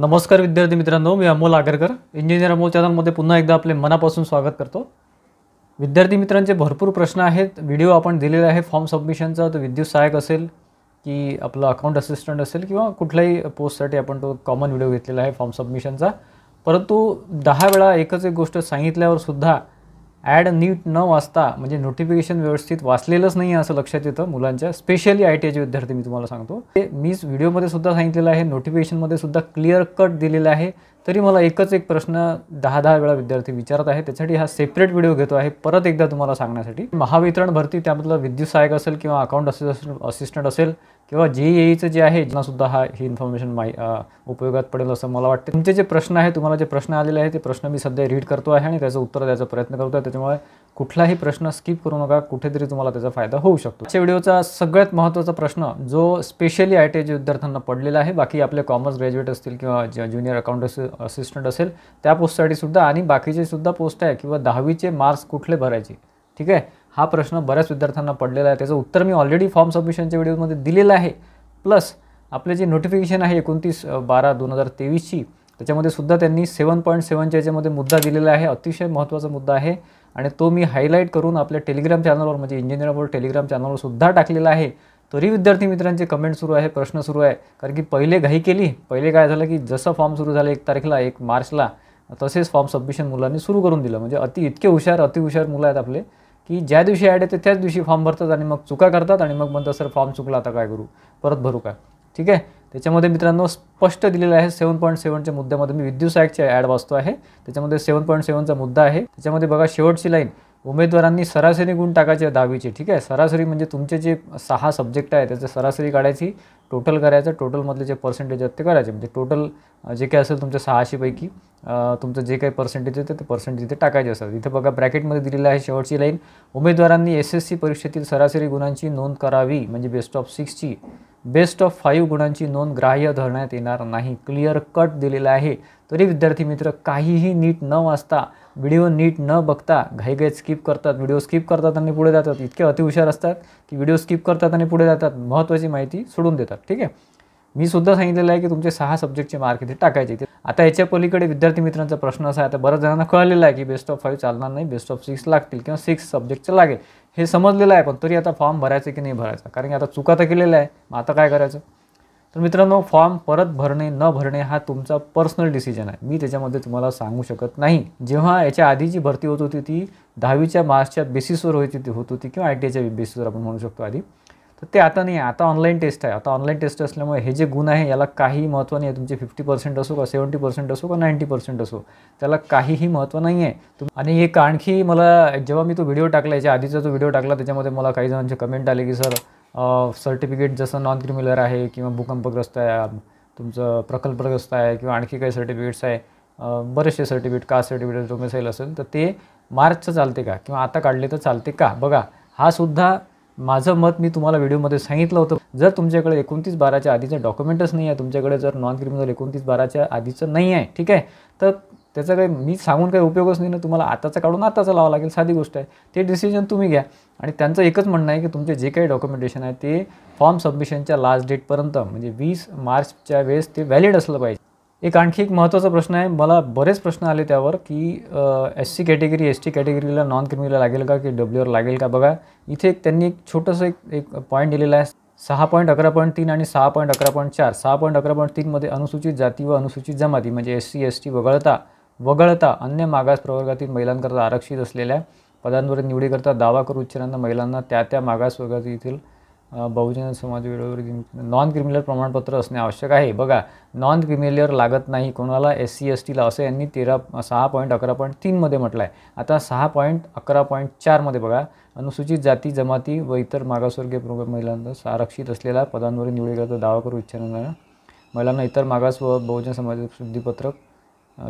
नमस्कार विद्यार्थी मित्रांनो मी अमोल आगरकर इंजिनियर अमोल चॅनलमध्ये पुन्हा एकदा आपले मनापासून स्वागत करतो विद्यार्थी मित्रांचे भरपूर प्रश्न आहेत व्हिडिओ आपण दिलेला आहे फॉर्म सबमिशनचा तो विद्युत सहायक असेल की आपलं अकाउंट असिस्टंट असेल किंवा कुठल्याही पोस्टसाठी आपण तो कॉमन व्हिडिओ घेतलेला आहे फॉर्म सबमिशनचा परंतु दहा वेळा एकच एक गोष्ट सांगितल्यावर सुद्धा ॲड नीट न वाचता म्हणजे नोटिफिकेशन व्यवस्थित वाचलेलंच नाही असं लक्षात येतं मुलांच्या स्पेशली आय टी आयचे विद्यार्थी मी तुम्हाला सांगतो ते मीच व्हिडिओमध्ये सुद्धा सांगितलेलं आहे नोटिफिकेशनमध्ये सुद्धा क्लिअर कट दिलेला आहे तरी मला एकच एक प्रश्न दहा दहा वेळा विद्यार्थी विचारत आहे त्यासाठी हा सेपरेट व्हिडिओ घेतो आहे परत एकदा तुम्हाला सांगण्यासाठी महावितरण भरती त्यामधलं विद्युत सहायक असेल किंवा अकाउंट असिस्टंट असेल किंवा जी एईचं जे आहे सुद्धा हा ही इन्फॉर्मेशन माही उपयोगात पडेल असं मला वाटतं तुमचे जे प्रश्न आहे तुम्हाला जे प्रश्न आलेले आहे ते प्रश्न मी सध्या रीड करतो आहे आणि त्याचं उत्तर द्यायचा प्रयत्न करतो आहे त्याच्यामुळे कुठलाही प्रश्न स्किप करू नका कुठेतरी तुम्हाला त्याचा फायदा होऊ शकतो या व्हिडिओचा सगळ्यात महत्त्वाचा प्रश्न जो स्पेशली आय टी विद्यार्थ्यांना पडलेला आहे बाकी आपले कॉमर्स ग्रॅज्युएट असतील किंवा ज्युनियर अकाउंट असिस्टंट असेल त्या पोस्टसाठी सुद्धा आणि बाकीचे सुद्धा पोस्ट आहे किंवा दहावीचे मार्क्स कुठले भरायचे ठीक आहे हा प्रश्न बऱ्याच विद्यार्थ्यांना पडलेला आहे त्याचं उत्तर मी ऑलरेडी फॉर्म सबमिशनच्या व्हिडिओमध्ये दिलेलं आहे प्लस आपले जे नोटिफिकेशन आहे एकोणतीस बारा दोन हजार तेवीसची त्याच्यामध्ये सुद्धा त्यांनी सेवन पॉईंट सेवनच्या याच्यामध्ये मुद्दा दिलेला आहे अतिशय महत्त्वाचा मुद्दा आहे आणि तो मी हायलाईट करून आपल्या टेलिग्राम चॅनलवर म्हणजे इंजिनिअरवर टेलिग्राम चॅनलवर सुद्धा टाकलेला आहे तरी विद्यार्थी मित्रांचे कमेंट सुरू आहे प्रश्न सुरू आहे कारण की पहिले घाई केली पहिले काय झालं की जसं फॉर्म सुरू झालं एक तारखेला एक मार्चला तसेच फॉर्म सबमिशन मुलांनी सुरू करून दिलं म्हणजे अति इतके हुशार अतिहुशार मुलं आहेत आपले की ज्या दिवशी ॲड येते त्याच दिवशी फॉर्म भरतात आणि मग चुका करतात आणि मग म्हणतात सर फॉर्म चुकला आता काय करू परत भरू काय ठीक आहे त्याच्यामध्ये मित्रांनो स्पष्ट दिलेलं आहे सेवन पॉईंट सेवनच्या मुद्द्यामध्ये मी विद्युत आयोगच्या ॲड वाचतो आहे त्याच्यामध्ये सेवन पॉईंट सेवनचा मुद्दा आहे त्याच्यामध्ये बघा शेवटची लाईन उमेदवारांनी सरासरी गुण टाकायचे दहावीचे ठीक आहे सरासरी म्हणजे तुमचे जे सहा सब्जेक्ट आहे त्याचे सरासरी काढायची टोटल करायचं टोटलमधले जे पर्सेंटेज आहेत ते करायचे म्हणजे टोटल जे काही असेल तुमच्या सहाशेपैकी तुमचं जे काही पर्सेंटेज येतं ते पर्सेंटेज इथे टाकायचे असतात इथे बघा ब्रॅकेटमध्ये दिलेलं आहे शेवटची लाईन उमेदवारांनी एस एस सी परीक्षेतील सरासरी गुणांची नोंद करावी म्हणजे बेस्ट ऑफ सिक्सची बेस्ट ऑफ फाईव्ह गुणांची नोंद ग्राह्य धरण्यात येणार नाही क्लिअर कट दिलेला आहे तरी विद्यार्थी मित्र काहीही नीट न वाचता व्हिडिओ नीट न बघता घाईघाईत स्किप करतात व्हिडिओ स्किप करतात आणि पुढे जातात इतके अतिहुशार असतात की व्हिडिओ स्किप करतात आणि पुढे जातात महत्त्वाची माहिती सोडून देतात ठीक आहे मी सुद्धा सांगितलेलं आहे की तुमचे सहा सब्जेक्टचे मार्क इथे टाकायचे ते आता याच्या पलीकडे विद्यार्थी मित्रांचा प्रश्न असा आहे आता बऱ्याच जणांना कळलेला आहे की बेस्ट ऑफ फाईव्ह चालणार नाही बेस्ट ऑफ सिक्स लागतील किंवा सिक्स सब्जेक्टचं लागेल हे समजलेलं आहे पण तरी आता फॉर्म भरायचा की नाही भरायचा कारण की आता चुका तर केलेला आहे मग आता काय करायचं तर मित्रांनो फॉर्म परत भरणे न भरणे हा तुमचा पर्सनल डिसिजन आहे मी त्याच्यामध्ये तुम्हाला सांगू शकत नाही जेव्हा याच्या आधी जी भरती होत होती ती दहावीच्या मार्चच्या बेसिसवर होती होत होती किंवा आय टी आयच्या बेसिसवर आपण म्हणू शकतो आधी तर ते आता नाही आता ऑनलाईन टेस्ट आहे आता ऑनलाईन टेस्ट असल्यामुळे हे जे गुण आहे याला काही महत्त्व नाही आहे तुमचे फिफ्टी पर्सेंट असो का सेवन्टी पर्सेंट असो का नाईंटी पर्सेंट असो त्याला काहीही महत्त्व नाही आहे तुम आणि एक आणखी मला जेव्हा मी तो व्हिडिओ टाकला याच्या आधीचा जो व्हिडिओ टाकला त्याच्यामध्ये मला काही जणांचे कमेंट आले की सर सर्टिफिकेट जसं नॉन क्रिम्युलर आहे किंवा भूकंपग्रस्त आहे तुमचं प्रकल्पग्रस्त आहे किंवा आणखी काही सर्टिफिकेट्स आहे बरेचसे सर्टिफिकेट का सर्टिफिकेट डोमेसाईल असेल तर ते मार्चचं चालते का किंवा आता काढले तर चालते का बघा हा सुद्धा माझं मत मी तुम्हाला व्हिडिओमध्ये सांगितलं होतं जर तुमच्याकडे एकोणतीस बाराच्या आधीचं डॉक्युमेंटच नाही आहे तुमच्याकडे जर नॉन क्रिमिनल एकोणतीस बाराच्या आधीचं नाही आहे ठीक आहे तर त्याचा काही मी सांगून काही उपयोगच नाही ना तुम्हाला आताचा काढून आताचा लावा लागेल साधी गोष्ट आहे ते डिसिजन तुम्ही घ्या आणि त्यांचं एकच म्हणणं आहे की तुमचे जे काही डॉक्युमेंटेशन आहे ते फॉर्म सबमिशनच्या लास्ट डेटपर्यंत म्हणजे वीस मार्चच्या वेळेस ते व्हॅलिड असलं पाहिजे एक आणखी एक महत्त्वाचा प्रश्न आहे मला बरेच प्रश्न आले त्यावर की S C category S T कॅटेगरीला नॉन क्रिमिनल लागेल का की डब्ल्यूआर लागेल का बघा इथे एक त्यांनी एक छोटंसं एक एक पॉईंट दिलेला आहे सहा पॉईंट अकरा पॉईंट तीन आणि सहा पॉईंट अकरा पॉईंट चार सहा पॉईंट अकरा पॉईंट तीनमध्ये अनुसूचित जाती व अनुसूचित जमाती म्हणजे एस सी एस टी वगळता वगळता अन्य मागास प्रवर्गातील महिलांकरता आरक्षित असलेल्या पदांवर निवडीकरता दावा करू इच्छिणाऱ्या महिलांना त्या त्या मागास वर्गातील बहुजन समाज वेळेवर नॉन क्रिमिनल प्रमाणपत्र असणे आवश्यक आहे बघा नॉन क्रिमिनलवर लागत नाही कोणाला एस सी एस टीला असं यांनी तेरा सहा पॉईंट अकरा पॉईंट तीनमध्ये म्हटलं आहे आता सहा पॉईंट अकरा पॉईंट चारमध्ये बघा अनुसूचित जाती जमाती व इतर मागासवर्गीय प्रमुख महिलांना आरक्षित असलेल्या पदांवर निवडणुकीचा दावा करू इच्छिणाऱ्या महिलांना इतर मागास व बहुजन समाज शुद्धीपत्रक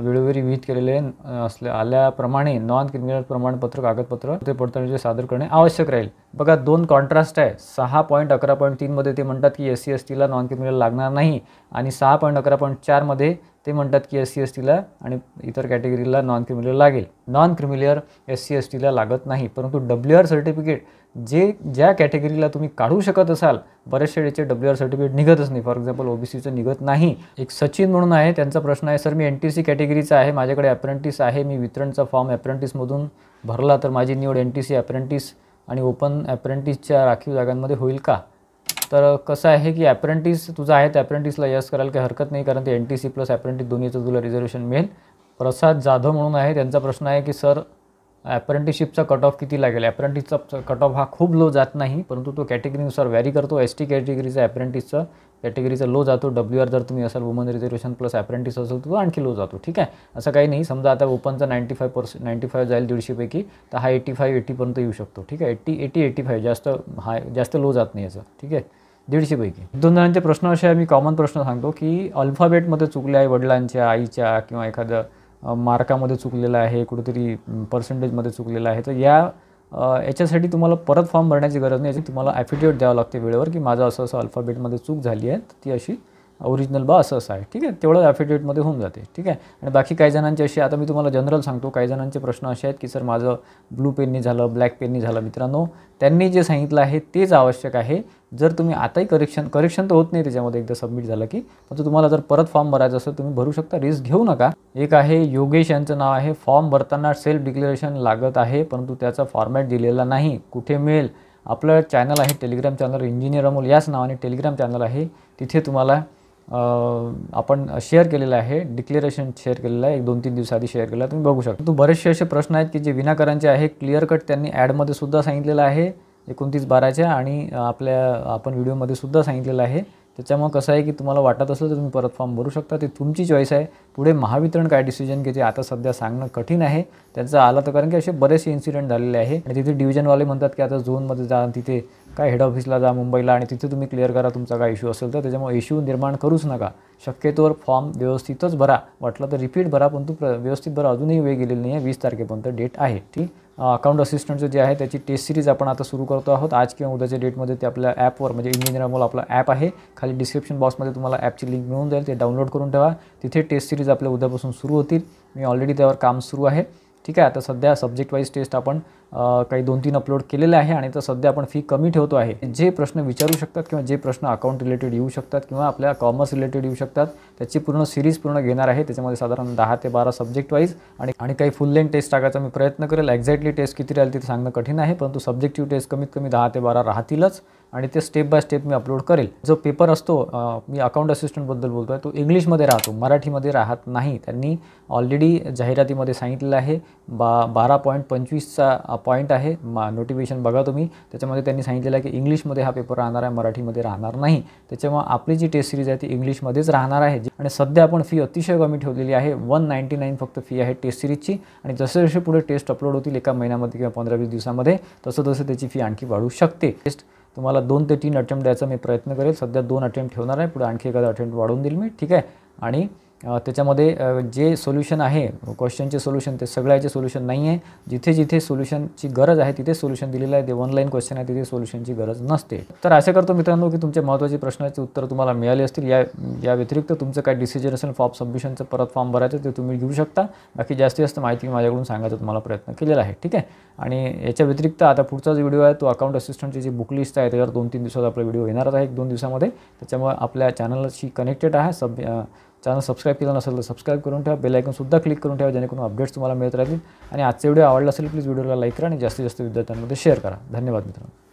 वेळोवेळी विहित केलेले असले आल्याप्रमाणे नॉन क्रिमिनल प्रमाणपत्र कागदपत्र ते पडताळणीचे सादर करणे आवश्यक राहील बघा दोन कॉन्ट्रास्ट आहे सहा पॉईंट अकरा पॉईंट तीनमध्ये ते म्हणतात की एस सी एस टीला नॉन क्रिमिनल लागणार नाही आणि सहा पॉईंट अकरा पॉईंट चारमध्ये ते म्हणतात की एस सी एस टीला आणि इतर कॅटेगरीला नॉन क्रिमिलियर लागेल non creamy layer S C S टीला लागत नाही परंतु डब्ल्यू आर सर्टिफिकेट जे ज्या कॅटेगरीला तुम्ही काढू शकत असाल बऱ्याचशा याचे डब्ल्यू आर सर्टिफिकेट निघतच नाही फॉर एक्झाम्पल ओबीसीचं निघत नाही एक सचिन म्हणून आहे त्यांचा प्रश्न आहे सर मी एन टी सी कॅटेगरीचा आहे माझ्याकडे अप्रेंटिस आहे मी वितरणचा फॉर्म अप्रेंटिसमधून भरला तर माझी निवड एन टी सी अप्रेंटिस आणि ओपन अप्रेंटिसच्या राखीव जागांमध्ये होईल का तर कसं आहे की ॲप्रेंटिस तुझं आहे त्या ॲप्रेंटिसला यस करायला काही हरकत नाही कारण ते N T C plus apprentice दोन्हीचं तुला रिझर्वेशन मिळेल प्रसाद जाधव म्हणून आहे त्यांचा प्रश्न आहे की सर ॲप्रंटिसशिपचा कट ऑफ किती लागेल ॲप्रंटिसचा कट ऑफ हा खूप लो जात नाही परंतु तो कॅटेगरीनुसार व्हॅरी करतो एस टी कॅटेगरीचा ॲप्रेंटिसचा कॅटेगरीचा लो जातो डब्ल्यू आर जर तुम्ही असाल वुमन रिझर्वेशन प्लस ॲप्रेंटिस असेल तो आणखी लो जातो ठीक आहे असं काही नाही समजा आता ओपनचा ninety five percent ninety five जाईल दीडशेपैकी तर हा एटी फाय एटीपर्यंत येऊ शकतो ठीक आहे एट्टी एटी एटी फाय जास्त हाय जास्त लो जात नाही याचं ठीक आहे दीडशेपैकी दोन जणांचे प्रश्न असे आहे मी कॉमन प्रश्न सांगतो की अल्फाबेटमध्ये चुकले आहे वडिलांच्या आईच्या किंवा एखादं मार्कामध्ये चुकलेला आहे कुठेतरी पर्सेंटेजमध्ये चुकलेला आहे तर या याच्यासाठी तुम्हाला परत फॉर्म भरण्याची गरज नाही याची तुम्हाला ॲफिडेविट द्यावं लागते वेळेवर की माझं असं असं अल्फाबेटमध्ये चूक झाली आहे ती अशी ओरिजिनल बा असं असं आहे ठीक आहे तेवढं ॲफिडेविटमध्ये होऊन जाते ठीक आहे आणि बाकी काही जणांचे असे आता मी तुम्हाला जनरल सांगतो काही जणांचे प्रश्न असे आहेत की सर माझं ब्लू पेननी झालं ब्लॅक पेननी झालं मित्रांनो त्यांनी जे सांगितलं आहे तेच आवश्यक आहे जर तुम्ही आताही करेक्शन करेक्शन तर होत नाही त्याच्यामध्ये एकदा सबमिट झालं की पण तुम्हाला जर परत फॉर्म भरायचं असेल तुम्ही भरू शकता रिस्क घेऊ नका एक आहे योगेश यांचं नाव आहे फॉर्म भरताना सेल्फ डिक्लेरेशन लागत आहे परंतु त्याचा फॉर्मॅट दिलेला नाही कुठे मिळेल आपलं चॅनल आहे टेलिग्राम चॅनल इंजिनियर अमोल याच नावाने टेलिग्राम चॅनल आहे तिथे तुम्हाला आपण शेअर केलेलं आहे डिक्लेरेशन शेअर केलेलं आहे एक दोन तीन आधी शेअर केलं तुम्ही बघू शकता तो बरेचसे असे प्रश्न आहेत की जे विनाकारांचे आहे क्लिअर कट त्यांनी ॲडमध्ये सुद्धा सांगितलेलं आहे एकोणतीस बाराच्या आणि आपल्या आपण व्हिडिओमध्ये सुद्धा सांगितलेलं आहे त्याच्यामुळे कसं आहे की तुम्हाला वाटत असेल तर तुम्ही परत फॉर्म भरू शकता ती तुमची चॉईस आहे पुढे महावितरण काय डिसिजन घेते आता सध्या सांगणं कठीण आहे त्यांचा आलं तर कारण की असे बरेचसे इन्सिडेंट झालेले आहे आणि तिथे डिव्हिजनवाले म्हणतात की आता झोनमध्ये जा तिथे काय हेड ऑफिसला जा मुंबईला आणि तिथे तुम्ही क्लिअर करा तुमचा काय इश्यू असेल तर त्याच्यामुळे इश्यू निर्माण करूच नका शक्यतोवर फॉर्म व्यवस्थितच भरा वाटलं तर रिपीट भरा पण तू प्र व्यवस्थित भरा अजूनही वेळ गेलेली नाही आहे वीस तारखेपर्यंत डेट आहे ठीक अकाउंट असिस्टंटचं जे आहे त्याची टेस्ट सिरीज आपण आता सुरू करतो आहोत आज किंवा उद्याच्या डेटमध्ये ते आपल्या ॲपवर म्हणजे इंजिनियर मोल आपला ॲप आहे खाली डिस्क्रिप्शन बॉक्समध्ये तुम्हाला ॲपची लिंक मिळून जाईल ते डाउनलोड करून ठेवा तिथे टेस्ट सिरीज आपल्या उद्यापासून सुरू होतील मी ऑलरेडी त्यावर काम सुरू आहे ठीक आहे आता सध्या सब्जेक्ट वाईज टेस्ट आपण काही दोन तीन अपलोड केलेले आहे आणि तर सध्या आपण फी कमी ठेवतो आहे जे प्रश्न विचारू शकतात किंवा जे प्रश्न अकाउंट रिलेटेड येऊ शकतात किंवा आपल्या कॉमर्स रिलेटेड येऊ शकतात त्याची पूर्ण सिरीज पूर्ण घेणार आहे त्याच्यामध्ये साधारण दहा ते बारा सब्जेक्ट वाईज आणि आणि काही फुल लेन टेस्ट टाकायचा मी प्रयत्न करेल एक्झॅक्टली टेस्ट किती राहील ते सांगणं कठीण आहे परंतु सब्जेक्टिव्ह टेस्ट कमीत कमी दहा ते बारा राहतीलच आणि ते स्टेप बाय स्टेप मी अपलोड करेल जो पेपर असतो मी अकाउंट असिस्टंटबद्दल बोलतो आहे तो इंग्लिशमध्ये राहतो मराठीमध्ये राहत नाही त्यांनी ऑलरेडी जाहिरातीमध्ये सांगितलेलं आहे बा बारा पॉईंट पंचवीसचा पॉईंट आहे मा नोटिफिकेशन बघा तुम्ही त्याच्यामध्ये त्यांनी सांगितलेलं आहे की इंग्लिशमध्ये हा पेपर राहणार आहे मराठीमध्ये राहणार नाही त्याच्यामुळे आपली जी टेस्ट सिरीज आहे ती इंग्लिशमध्येच राहणार आहे आणि सध्या आपण फी अतिशय कमी ठेवलेली आहे वन नाईन्टी नाईन फक्त फी आहे टेस्ट सिरीजची आणि जसे जसे पुढे टेस्ट अपलोड होतील एका महिन्यामध्ये किंवा पंधरा वीस दिवसामध्ये तसं तसं त्याची फी आणखी वाढू शकते टेस्ट तुम्हाला दोन ते तीन अटेम्प्ट द्यायचा मी प्रयत्न करेल सध्या दोन अटेम्प्ट ठेवणार आहे पुढे आणखी एखादा अटेम्प्ट वाढवून देईल मी ठीक आहे आणि त्याच्यामध्ये जे सोल्युशन आहे क्वेश्चनचे सोल्युशन ते सगळ्याचे सोल्युशन नाही आहे जिथे जिथे सोल्युशनची गरज आहे तिथे सोल्युशन दिलेलं आहे ते ऑनलाईन क्वेश्चन आहे तिथे सोल्युशनची गरज नसते तर असे करतो मित्रांनो की तुमचे महत्त्वाचे प्रश्नाचे उत्तर तुम्हाला मिळाले असतील या या व्यतिरिक्त तुमचं काय डिसिजन असेल फॉर्म सबमिशनचं परत फॉर्म भरायचं ते तुम्ही घेऊ शकता बाकी जास्तीत जास्त माहिती माझ्याकडून सांगायचा तुम्हाला प्रयत्न केलेला आहे ठीक आहे आणि याच्या व्यतिरिक्त आता पुढचा जो व्हिडिओ आहे तो अकाउंट असिस्टंटची जी बुक लिस्ट आहे त्याच्यावर दोन तीन दिवसात आपला व्हिडिओ येणारच आहे एक दोन दिवसामध्ये त्याच्यामुळे आपल्या चॅनलशी कनेक्टेड आहे सब चॅनल सबस्क्राईब केलं नसेल तर सबस्क्राईब करून ठेवा सुद्धा क्लिक करून ठेवा जेणेकरून अपडेट्स तुम्हाला मिळत राहतील आणि आजचे व्हिडिओ आवडला असेल प्लीज व्हिडिओला लाईक करा आणि जास्तीत जास्त विद्यार्थ्यांमध्ये शेअर करा धन्यवाद मित्रांनो